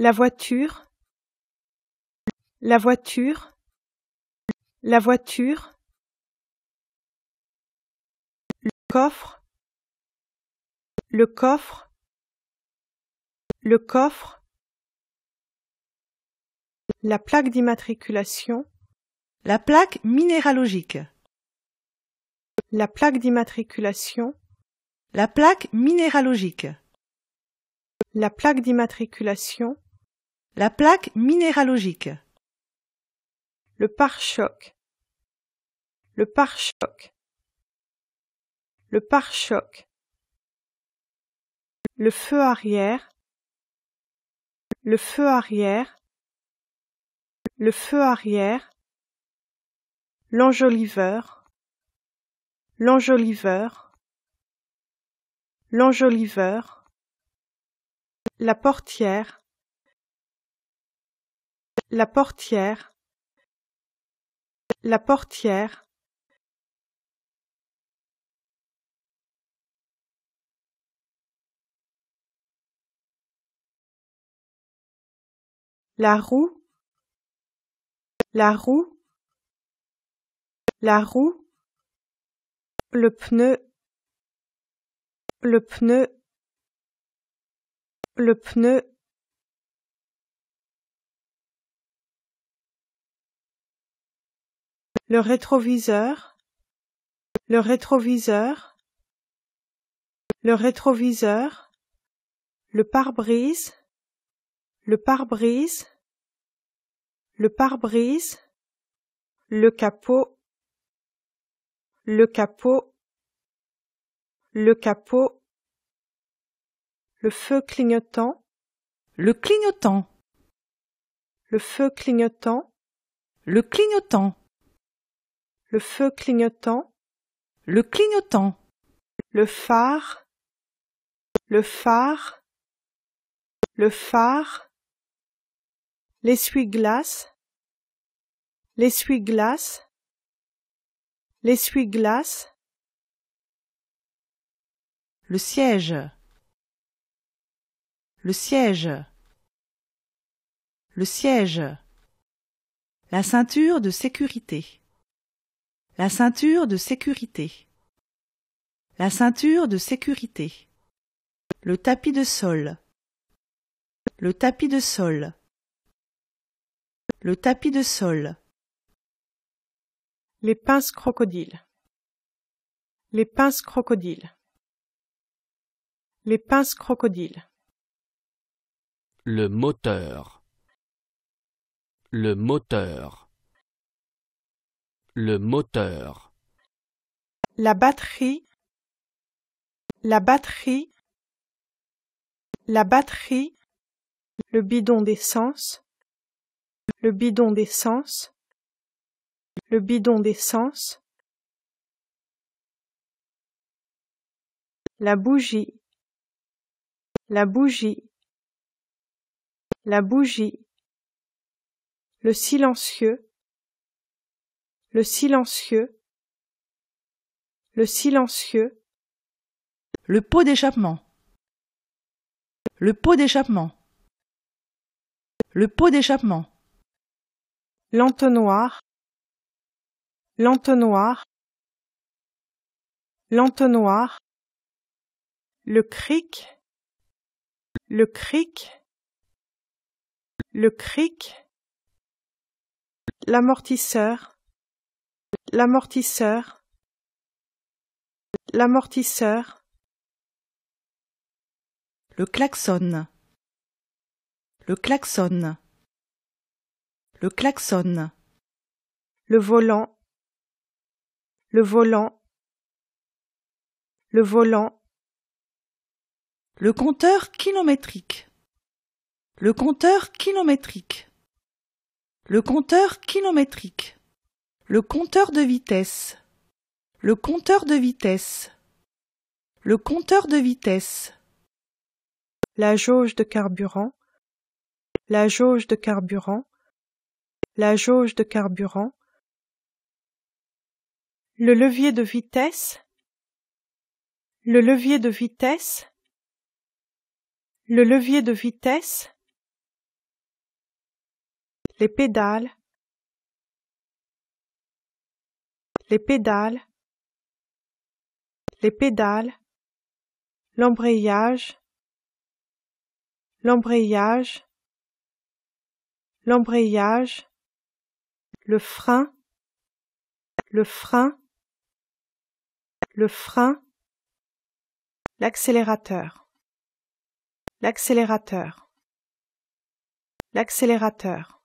La voiture. La voiture. La voiture. Le coffre. Le coffre. Le coffre. La plaque d'immatriculation. La plaque minéralogique. La plaque d'immatriculation. La plaque minéralogique. La plaque d'immatriculation. La plaque minéralogique. Le pare-choc. Le pare-choc. Le pare-choc. Le feu arrière. Le feu arrière. Le feu arrière. L'enjoliveur. L'enjoliveur. L'enjoliveur. La portière la portière. La portière. La roue. La roue. La roue. Le pneu. Le pneu. Le pneu. le rétroviseur, le rétroviseur, le rétroviseur, le pare-brise, le pare-brise, le pare-brise, le capot, le capot, le capot, le feu clignotant, le clignotant, le feu clignotant, le clignotant le feu clignotant, le clignotant, le phare, le phare, le phare, l'essuie-glace, l'essuie-glace, l'essuie-glace, le siège, le siège, le siège, la ceinture de sécurité. La ceinture de sécurité. La ceinture de sécurité. Le tapis de sol. Le tapis de sol. Le tapis de sol. Les pinces crocodiles. Les pinces crocodiles. Les pinces crocodiles. Le moteur. Le moteur le moteur la batterie la batterie la batterie le bidon d'essence le bidon d'essence le bidon d'essence la bougie la bougie la bougie le silencieux le silencieux, le silencieux, le pot d'échappement, le pot d'échappement, le pot d'échappement, l'entonnoir, l'entonnoir, l'entonnoir, le cric, le cric, le cric, l'amortisseur, l'amortisseur l'amortisseur le klaxon le klaxon le klaxon le volant le volant le volant le compteur kilométrique le compteur kilométrique le compteur kilométrique le compteur de vitesse. Le compteur de vitesse. Le compteur de vitesse. La jauge de carburant. La jauge de carburant. La jauge de carburant. Le levier de vitesse. Le levier de vitesse. Le levier de vitesse. Les pédales les pédales, les pédales, l'embrayage, l'embrayage, l'embrayage, le frein, le frein, le frein, l'accélérateur, l'accélérateur, l'accélérateur.